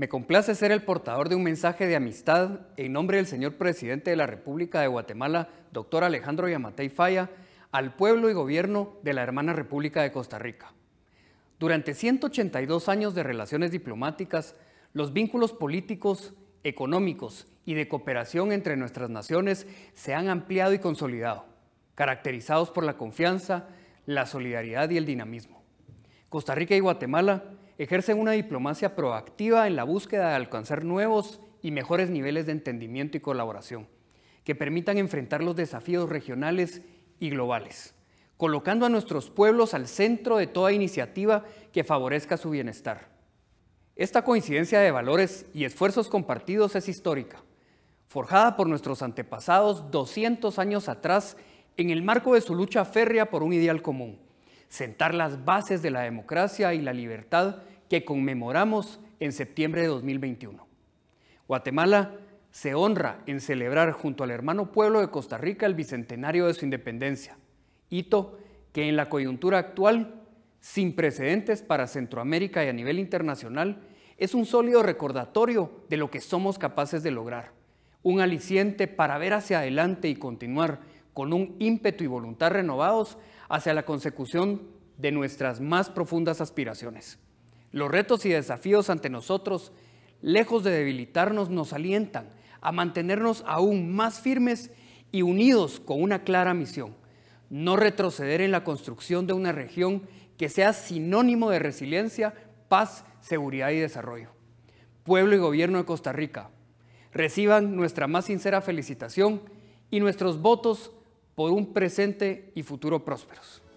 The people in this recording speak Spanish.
Me complace ser el portador de un mensaje de amistad en nombre del señor presidente de la República de Guatemala, doctor Alejandro Yamatei Falla, al pueblo y gobierno de la hermana República de Costa Rica. Durante 182 años de relaciones diplomáticas, los vínculos políticos, económicos y de cooperación entre nuestras naciones se han ampliado y consolidado, caracterizados por la confianza, la solidaridad y el dinamismo. Costa Rica y Guatemala ejercen una diplomacia proactiva en la búsqueda de alcanzar nuevos y mejores niveles de entendimiento y colaboración, que permitan enfrentar los desafíos regionales y globales, colocando a nuestros pueblos al centro de toda iniciativa que favorezca su bienestar. Esta coincidencia de valores y esfuerzos compartidos es histórica, forjada por nuestros antepasados 200 años atrás en el marco de su lucha férrea por un ideal común, sentar las bases de la democracia y la libertad que conmemoramos en septiembre de 2021. Guatemala se honra en celebrar junto al hermano pueblo de Costa Rica el bicentenario de su independencia, hito que en la coyuntura actual, sin precedentes para Centroamérica y a nivel internacional, es un sólido recordatorio de lo que somos capaces de lograr, un aliciente para ver hacia adelante y continuar con un ímpetu y voluntad renovados hacia la consecución de nuestras más profundas aspiraciones. Los retos y desafíos ante nosotros, lejos de debilitarnos, nos alientan a mantenernos aún más firmes y unidos con una clara misión, no retroceder en la construcción de una región que sea sinónimo de resiliencia, paz, seguridad y desarrollo. Pueblo y Gobierno de Costa Rica, reciban nuestra más sincera felicitación y nuestros votos por un presente y futuro prósperos.